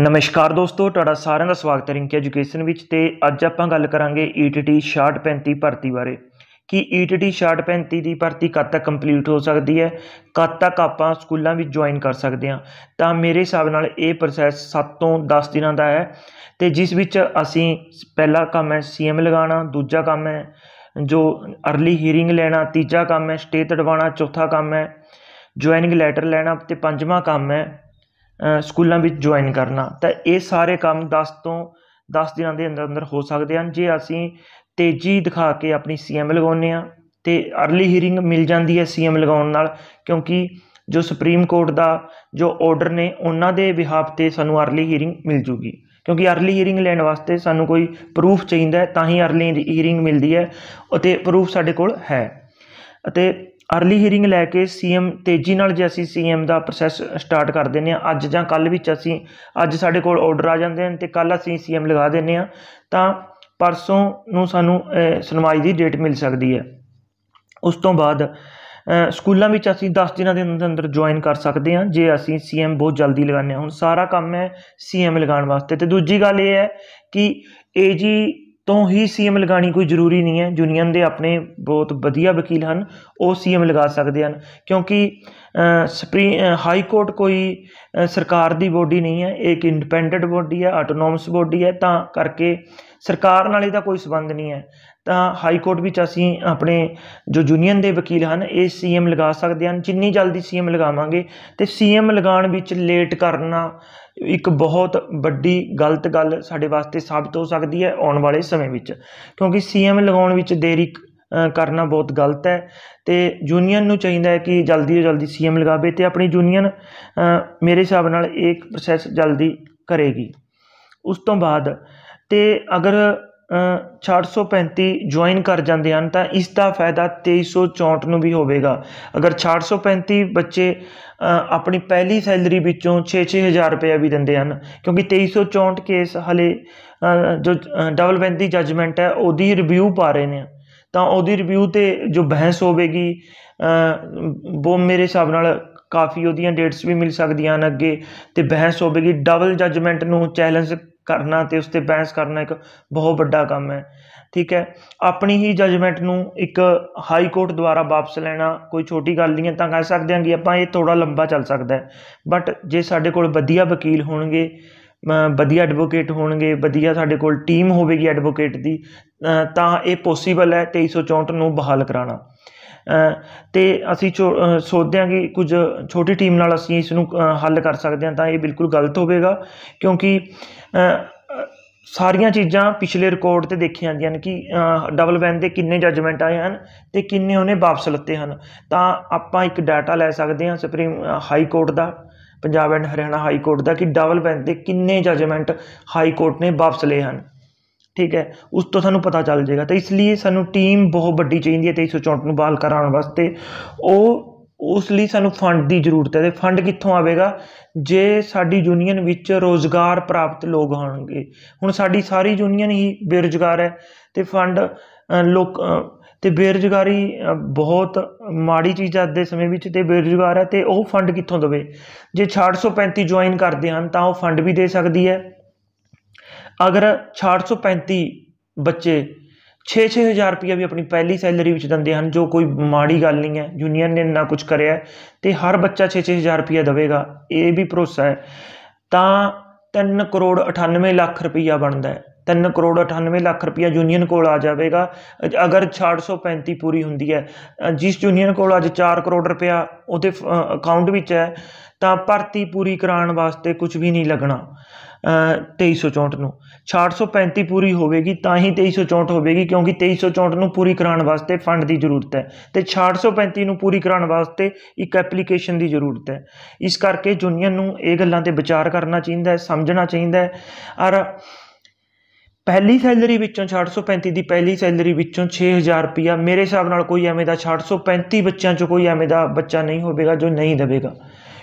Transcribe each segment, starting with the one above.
ਨਮਸਕਾਰ ਦੋਸਤੋ ਤੁਹਾਡਾ ਸਾਰਿਆਂ ਦਾ ਸਵਾਗਤ ਹੈ ਰਿੰਕੀ ਐਜੂਕੇਸ਼ਨ ਵਿੱਚ ਤੇ ਅੱਜ ਆਪਾਂ ਗੱਲ ਕਰਾਂਗੇ ETT 6535 ਭਰਤੀ ਬਾਰੇ ਕਿ ETT 6535 ਦੀ ਭਰਤੀ ਕਦ ਤੱਕ ਕੰਪਲੀਟ ਹੋ ਸਕਦੀ ਹੈ ਕਦ ਤੱਕ ਆਪਾਂ ਸਕੂਲਾਂ ਵਿੱਚ ਜੁਆਇਨ ਕਰ ਸਕਦੇ ਹਾਂ ਤਾਂ ਮੇਰੇ ਹਿਸਾਬ ਨਾਲ ਇਹ ਪ੍ਰੋਸੈਸ 7 ਤੋਂ 10 ਦਿਨਾਂ ਦਾ ਹੈ ਤੇ ਜਿਸ ਵਿੱਚ ਅਸੀਂ ਪਹਿਲਾ ਕੰਮ ਹੈ ਸੀਐਮ ਲਗਾਉਣਾ ਦੂਜਾ ਕੰਮ ਹੈ ਜੋ अर्ਲੀ ਹੀਰਿੰਗ ਲੈਣਾ ਤੀਜਾ ਕੰਮ ਹੈ ਸਟੇਟ ਅਡਵਾਣਾ ਚੌਥਾ ਕੰਮ ਹੈ ਜੁਆਇਨਿੰਗ ਲੈਟਰ ਲੈਣਾ ਤੇ ਪੰਜਵਾਂ ਕੰਮ ਹੈ ਸਕੂਲਾਂ ਵਿੱਚ ਜੁਆਇਨ ਕਰਨਾ ਤਾਂ ਇਹ ਸਾਰੇ ਕੰਮ 10 ਤੋਂ 10 ਦਿਨਾਂ ਦੇ ਅੰਦਰ ਅੰਦਰ ਹੋ ਸਕਦੇ ਹਨ ਜੇ ਅਸੀਂ ਤੇਜ਼ੀ ਦਿਖਾ ਕੇ ਆਪਣੀ ਸੀਐਮ ਲਗਾਉਂਦੇ ਆ ਤੇ अर्ਲੀ ਹੀਰਿੰਗ ਮਿਲ ਜਾਂਦੀ ਹੈ ਸੀਐਮ ਲਗਾਉਣ ਨਾਲ ਕਿਉਂਕਿ ਜੋ ਸੁਪਰੀਮ ਕੋਰਟ ਦਾ ਜੋ ਆਰਡਰ ਨੇ ਉਹਨਾਂ ਦੇ ਵਿਹਾਪ ਤੇ ਸਾਨੂੰ अर्ਲੀ ਹੀਰਿੰਗ ਮਿਲ ਜੂਗੀ ਕਿਉਂਕਿ अर्ਲੀ ਹੀਰਿੰਗ ਲੈਣ ਵਾਸਤੇ ਸਾਨੂੰ ਕੋਈ ਪ੍ਰੂਫ ਚਾਹੀਦਾ ਤਾਂ ਹੀ अर्ਲੀ ਹੀਰਿੰਗ ਮਿਲਦੀ ਹੈ ਅਤੇ ਪ੍ਰੂਫ ਸਾਡੇ ਕੋਲ ਹੈ ਅਤੇ ਅਰਲੀ ਹੀਅਰਿੰਗ ਲੈ ਕੇ ਸੀਐਮ ਤੇਜ਼ੀ ਨਾਲ ਜੇ ਅਸੀਂ ਸੀਐਮ ਦਾ ਪ੍ਰੋਸੈਸ ਸਟਾਰਟ ਕਰ ਦਿੰਨੇ ਆ ਅੱਜ ਜਾਂ ਕੱਲ ਵਿੱਚ ਅਸੀਂ ਅੱਜ ਸਾਡੇ ਕੋਲ ਆਰਡਰ ਆ ਜਾਂਦੇ ਹਨ ਤੇ ਕੱਲ ਅਸੀਂ ਸੀਐਮ ਲਗਾ ਦਿੰਨੇ ਆ ਤਾਂ ਪਰਸੋਂ ਨੂੰ ਸਾਨੂੰ ਸੁਣਵਾਈ ਦੀ ਡੇਟ ਮਿਲ ਸਕਦੀ ਹੈ ਉਸ ਤੋਂ ਬਾਅਦ ਸਕੂਲਾਂ ਵਿੱਚ ਅਸੀਂ 10 ਦਿਨਾਂ ਦੇ ਅੰਦਰ ਅੰਦਰ ਜੁਆਇਨ ਕਰ ਸਕਦੇ ਹਾਂ ਜੇ ਅਸੀਂ ਸੀਐਮ ਬਹੁਤ ਜਲਦੀ ਲਗਾਉਂਦੇ ਹਾਂ ਹੁਣ ਸਾਰਾ ਕੰਮ ਹੈ ਸੀਐਮ ਲਗਾਉਣ ਵਾਸਤੇ ਤੇ ਦੂਜੀ ਗੱਲ ਇਹ ਹੈ ਕਿ ਏਜੀ ਤੋਂ ਹੀ ਸੀਐਮ ਲਗਾਣੀ ਕੋਈ ਜ਼ਰੂਰੀ ਨਹੀਂ ਹੈ ਯੂਨੀਅਨ ਦੇ ਆਪਣੇ ਬਹੁਤ ਵਧੀਆ ਵਕੀਲ ਹਨ ਉਹ ਸੀਐਮ ਲਗਾ ਸਕਦੇ ਹਨ ਕਿਉਂਕਿ ਸੁਪਰੀ ਹਾਈ ਕੋਰਟ ਕੋਈ ਸਰਕਾਰ ਦੀ ਬੋਡੀ ਨਹੀਂ ਹੈ ਇੱਕ ਇੰਡੀਪੈਂਡੈਂਟ ਬੋਡੀ ਹੈ ਆਟੋਨੋਮਸ ਬੋਡੀ ਹੈ ਤਾਂ ਕਰਕੇ ਸਰਕਾਰ ਨਾਲ ਇਹਦਾ ਕੋਈ ਸਬੰਧ ਨਹੀਂ ਹੈ ਤਾਂ ਹਾਈ ਕੋਰਟ ਵਿੱਚ ਅਸੀਂ ਆਪਣੇ ਜੋ ਯੂਨੀਅਨ ਦੇ ਵਕੀਲ ਹਨ ਇਹ ਸੀਐਮ ਲਗਾ ਸਕਦੇ ਹਨ ਜਿੰਨੀ ਜਲਦੀ ਸੀਐਮ ਲਗਾਵਾਂਗੇ ਤੇ ਸੀਐਮ ਲਗਾਉਣ ਵਿੱਚ ਲੇਟ ਕਰਨਾ ਇੱਕ ਬਹੁਤ ਵੱਡੀ ਗਲਤ ਗੱਲ ਸਾਡੇ ਵਾਸਤੇ ਸਾਬਤ ਹੋ ਸਕਦੀ ਹੈ ਆਉਣ ਵਾਲੇ ਸਮੇਂ ਵਿੱਚ ਕਿਉਂਕਿ ਸੀਐਮ ਲਗਾਉਣ ਵਿੱਚ ਦੇਰੀ ਕਰਨਾ ਬਹੁਤ ਗਲਤ ਹੈ ਤੇ ਯੂਨੀਅਨ ਨੂੰ ਚਾਹੀਦਾ ਹੈ ਕਿ ਜਲਦੀ ਤੋਂ ਜਲਦੀ ਸੀਐਮ ਲਗਾਵੇ ਤੇ ਆਪਣੀ ਯੂਨੀਅਨ ਮੇਰੇ ਹਿਸਾਬ ਨਾਲ ਇਹ ਪ੍ਰੋਸੈਸ ਜਲਦੀ ਕਰੇਗੀ ਉਸ ਤੋਂ ਬਾਅਦ ਤੇ ਅਗਰ 635 ਜੁਆਇਨ ਕਰ ਜਾਂਦੇ ਹਨ ਤਾਂ ਇਸ ਦਾ ਫਾਇਦਾ 2364 ਨੂੰ ਵੀ ਹੋਵੇਗਾ ਅਗਰ 635 ਬੱਚੇ ਆਪਣੀ ਪਹਿਲੀ ਸੈਲਰੀ ਵਿੱਚੋਂ 6-6000 ਰੁਪਏ ਵੀ ਦਿੰਦੇ ਹਨ ਕਿਉਂਕਿ 2364 ਕੇਸ ਹਲੇ ਜੋ ਡਬਲ ਵੈਂਦੀ ਜੱਜਮੈਂਟ ਹੈ ਉਹਦੀ ਰਿਵਿਊ ਪਾ ਰਹੇ ਨੇ ਤਾਂ ਉਹਦੀ ਰਿਵਿਊ ਤੇ ਜੋ ਬਹਿਸ ਹੋਵੇਗੀ ਉਹ ਮੇਰੇ ਹਿਸਾਬ ਨਾਲ ਕਾਫੀ ਉਹਦੀਆਂ ਡੇਟਸ ਵੀ ਮਿਲ ਸਕਦੀਆਂ ਹਨ ਅੱਗੇ ਤੇ ਬਹਿਸ ਹੋਵੇਗੀ ਡਬਲ ਜੱਜਮੈਂਟ ਨੂੰ ਚੈਲੰਜ ਕਰਨਾ ਤੇ ਉਸ ਤੇ ਬਹਿਸ ਕਰਨਾ ਇੱਕ ਬਹੁਤ ਵੱਡਾ ਕੰਮ ਹੈ ਠੀਕ ਹੈ ਆਪਣੀ ਹੀ ਜਜਮੈਂਟ ਨੂੰ ਇੱਕ ਹਾਈ ਕੋਰਟ ਦੁਆਰਾ ਵਾਪਸ ਲੈਣਾ ਕੋਈ ਛੋਟੀ ਗੱਲ ਨਹੀਂ ਹੈ ਤਾਂ ਕਹਿ ਸਕਦੇ ਹਾਂ ਕਿ ਆਪਾਂ ਇਹ ਥੋੜਾ ਲੰਬਾ ਚੱਲ ਸਕਦਾ ਹੈ ਬਟ ਜੇ ਸਾਡੇ ਕੋਲ ਵਧੀਆ ਵਕੀਲ ਹੋਣਗੇ ਵਧੀਆ ਐਡਵੋਕੇਟ ਹੋਣਗੇ ਵਧੀਆ ਸਾਡੇ ਕੋਲ ਟੀਮ ਹੋਵੇਗੀ ਐਡਵੋਕੇਟ ਦੀ ਤਾਂ ਇਹ ਪੋਸੀਬਲ ਹੈ 2364 ਨੂੰ ਬਹਾਲ ਕਰਾਣਾ ਤੇ ਅਸੀਂ ਸੋਚਦੇ ਹਾਂ ਕਿ ਕੁਝ ਛੋਟੀ ਟੀਮ ਨਾਲ ਅਸੀਂ ਇਸ ਨੂੰ ਹੱਲ ਕਰ ਸਕਦੇ ਹਾਂ ਤਾਂ ਇਹ ਬਿਲਕੁਲ ਗਲਤ ਹੋਵੇਗਾ ਕਿਉਂਕਿ ਸਾਰੀਆਂ ਚੀਜ਼ਾਂ ਪਿਛਲੇ ਰਿਕਾਰਡ 'ਤੇ ਦੇਖੀਆਂ ਜਾਂਦੀਆਂ ਨੇ ਕਿ ਡਬਲ ਵੈਨ ਦੇ ਕਿੰਨੇ ਜੱਜਮੈਂਟ ਆਏ ਹਨ ਤੇ ਕਿੰਨੇ ਉਹਨੇ ਵਾਪਸ ਲੱਤੇ ਹਨ ਤਾਂ ਆਪਾਂ ਇੱਕ ਡਾਟਾ ਲੈ ਸਕਦੇ ਹਾਂ ਸੁਪਰੀਮ ਹਾਈ ਕੋਰਟ ਦਾ Punjab and Haryana high court ਦਾ ਕਿ ਡਬਲ ਵੈਨ ਦੇ ਕਿੰਨੇ ਜੱਜਮੈਂਟ ਹਾਈ ਕੋਰਟ ਨੇ ਵਾਪਸ ਲਏ ਹਨ ਠੀਕ ਹੈ ਉਸ ਤੋਂ ਸਾਨੂੰ ਪਤਾ ਚੱਲ ਜਾਏਗਾ ਤਾਂ ਇਸ ਲਈ ਸਾਨੂੰ ਟੀਮ ਬਹੁਤ ਵੱਡੀ ਚਾਹੀਦੀ ਹੈ 2364 ਨੂੰ ਬਹਾਲ ਕਰਾਉਣ ਵਾਸਤੇ ਉਹ ਉਸ ਲਈ ਸਾਨੂੰ ਫੰਡ ਦੀ ਜ਼ਰੂਰਤ ਹੈ ਤੇ ਫੰਡ ਕਿੱਥੋਂ ਆਵੇਗਾ ਜੇ ਸਾਡੀ ਯੂਨੀਅਨ ਵਿੱਚ ਰੋਜ਼ਗਾਰ ਪ੍ਰਾਪਤ ਲੋਕ ਹੋਣਗੇ ਹੁਣ ਸਾਡੀ ਸਾਰੀ ਯੂਨੀਅਨ ਹੀ ਬੇਰੋਜ਼ਗਾਰ ਹੈ ਤੇ ਫੰਡ ਲੋਕ ਤੇ ਬੇਰੋਜ਼ਗਾਰੀ ਬਹੁਤ ਮਾੜੀ ਚੀਜ਼ ਆ ਦੇ ਸਮੇਂ ਵਿੱਚ ਤੇ ਬੇਰੋਜ਼ਗਾਰ ਹੈ ਤੇ ਉਹ ਫੰਡ ਕਿੱਥੋਂ ਦਵੇ ਜੇ 635 ਜੁਆਇਨ ਕਰਦੇ ਹਨ ਤਾਂ ਉਹ ਫੰਡ ਵੀ ਦੇ ਸਕਦੀ ਹੈ ਅਗਰ 635 ਬੱਚੇ 6-6 ਹਜ਼ਾਰ ਰੁਪਏ ਵੀ ਆਪਣੀ ਪਹਿਲੀ ਸੈਲਰੀ ਵਿੱਚ ਦਿੰਦੇ ਹਨ ਜੋ ਕੋਈ ਮਾੜੀ ਗੱਲ ਨਹੀਂ ਹੈ ਯੂਨੀਅਨ ਨੇ ਇੰਨਾ ਕੁਝ ਕਰਿਆ ਤੇ ਹਰ ਬੱਚਾ 6-6 ਹਜ਼ਾਰ ਰੁਪਏ ਦੇਵੇਗਾ ਇਹ ਵੀ ਭਰੋਸਾ ਹੈ ਤਾਂ 3 ਕਰੋੜ 98 ਲੱਖ ਰੁਪਇਆ ਬਣਦਾ ਹੈ 3 ਕਰੋੜ 98 ਲੱਖ ਰੁਪਇਆ ਯੂਨੀਅਨ ਕੋਲ ਆ ਜਾਵੇਗਾ ਅਗਰ 635 ਪੂਰੀ ਹੁੰਦੀ ਹੈ ਜਿਸ ਯੂਨੀਅਨ ਕੋਲ ਅੱਜ 4 ਕਰੋੜ ਰੁਪਇਆ ਉਹਦੇ ਅਕਾਊਂਟ ਵਿੱਚ ਹੈ ਤਾਂ ਭਰਤੀ ਪੂਰੀ ਕਰਾਉਣ ਵਾਸਤੇ ਕੁਝ ਵੀ ਨਹੀਂ ਲੱਗਣਾ 2364 ਨੂੰ 635 ਪੂਰੀ ਹੋਵੇਗੀ ਤਾਂ ਹੀ 2364 ਹੋਵੇਗੀ ਕਿਉਂਕਿ 2364 ਨੂੰ ਪੂਰੀ ਕਰਾਉਣ ਵਾਸਤੇ ਫੰਡ ਦੀ ਜ਼ਰੂਰਤ ਹੈ ਤੇ 635 ਨੂੰ ਪੂਰੀ ਕਰਾਉਣ ਵਾਸਤੇ ਇੱਕ ਐਪਲੀਕੇਸ਼ਨ ਦੀ ਜ਼ਰੂਰਤ ਹੈ ਇਸ ਕਰਕੇ ਜੁਨੀਅਨ ਨੂੰ ਇਹ ਗੱਲਾਂ ਤੇ ਵਿਚਾਰ ਕਰਨਾ ਚਾਹੀਦਾ ਹੈ ਸਮਝਣਾ ਚਾਹੀਦਾ ਹੈ ਔਰ ਪਹਿਲੀ ਸੈਲਰੀ ਵਿੱਚੋਂ 635 ਦੀ ਪਹਿਲੀ ਸੈਲਰੀ ਵਿੱਚੋਂ 6000 ਰੁਪਇਆ ਮੇਰੇ ਹਿਸਾਬ ਨਾਲ ਕੋਈ ਐਵੇਂ ਦਾ 635 ਬੱਚਿਆਂ 'ਚ ਕੋਈ ਐਵੇਂ ਦਾ ਬੱਚਾ ਨਹੀਂ ਹੋਵੇਗਾ ਜੋ ਨਹੀਂ ਦੇਵੇਗਾ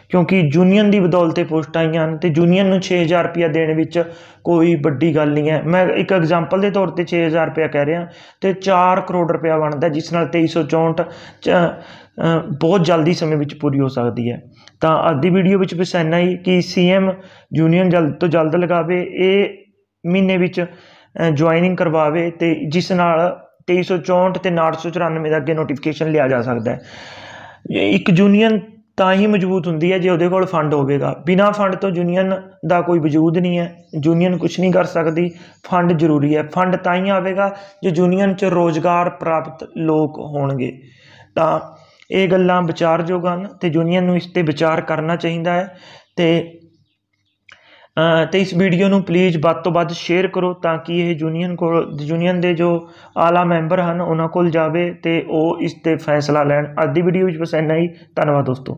ਕਿਉਂਕਿ ਯੂਨੀਅਨ ਦੀ ਬਦੌਲਤੇ ਪੋਸਟ ਆਈਆਂ ਹਨ ਤੇ ਯੂਨੀਅਨ ਨੂੰ 6000 ਰੁਪਏ ਦੇਣ ਵਿੱਚ ਕੋਈ ਵੱਡੀ ਗੱਲ ਨਹੀਂ ਹੈ ਮੈਂ ਇੱਕ ਐਗਜ਼ਾਮਪਲ ਦੇ ਤੌਰ 'ਤੇ 6000 ਰੁਪਏ ਕਹਿ ਰਿਹਾ ਤੇ 4 ਕਰੋੜ ਰੁਪਏ ਬਣਦਾ ਜਿਸ ਨਾਲ 2364 ਬਹੁਤ ਜਲਦੀ ਸਮੇਂ ਵਿੱਚ ਪੂਰੀ ਹੋ ਸਕਦੀ ਹੈ ਤਾਂ ਅੱਜ ਦੀ ਵੀਡੀਓ ਵਿੱਚ ਬਸ ਇੰਨਾ ਹੀ ਕਿ ਸੀਐਮ ਜੂਨੀਅਨ ਯੂਨੀਅਨ ਜਲਦ ਤੋਂ ਜਲਦ ਲਗਾਵੇ ਇਹ ਮਹੀਨੇ ਵਿੱਚ ਜੁਆਇਨਿੰਗ ਕਰਵਾਵੇ ਤੇ ਜਿਸ ਨਾਲ 2364 ਤੇ 994 ਦਾ ਅੱਗੇ ਨੋਟੀਫਿਕੇਸ਼ਨ ਲਿਆ ਜਾ ਸਕਦਾ ਹੈ ਇੱਕ ਯੂਨੀਅਨ ਤਾਂ ਹੀ ਮਜ਼ਬੂਤ ਹੁੰਦੀ ਹੈ ਜੇ ਉਹਦੇ ਕੋਲ ਫੰਡ ਹੋਵੇਗਾ ਬਿਨਾ ਫੰਡ ਤੋਂ ਯੂਨੀਅਨ ਦਾ ਕੋਈ ਵਜੂਦ ਨਹੀਂ ਹੈ ਯੂਨੀਅਨ ਕੁਝ ਨਹੀਂ ਕਰ ਸਕਦੀ ਫੰਡ ਜ਼ਰੂਰੀ ਹੈ ਫੰਡ ਤਾਂ ਹੀ ਆਵੇਗਾ ਜੇ ਯੂਨੀਅਨ 'ਚ ਰੋਜ਼ਗਾਰ ਪ੍ਰਾਪਤ ਲੋਕ ਹੋਣਗੇ ਤਾਂ ਇਹ ਗੱਲਾਂ ਵਿਚਾਰਯੋਗ ਹਨ ਤੇ ਯੂਨੀਅਨ ਨੂੰ ਇਸ ਤੇ ਵਿਚਾਰ ਕਰਨਾ ਚਾਹੀਦਾ ਹੈ ਤੇ ਤੇ ਇਸ ਵੀਡੀਓ ਨੂੰ ਪਲੀਜ਼ ਵੱਧ ਤੋਂ ਵੱਧ ਸ਼ੇਅਰ ਕਰੋ ਤਾਂ ਕਿ ਇਹ ਯੂਨੀਅਨ ਕੋਲ ਯੂਨੀਅਨ ਦੇ ਜੋ ਆਲਾ ਮੈਂਬਰ ਹਨ ਉਹਨਾਂ ਕੋਲ ਜਾਵੇ ਤੇ ਉਹ ਇਸ ਤੇ ਫੈਸਲਾ ਲੈਣ ਅੱਜ ਦੀ ਵੀਡੀਓ ਵਿੱਚ ਬਸ ਇੰਨਾ ਹੀ ਧੰਨਵਾਦ ਦੋਸਤੋ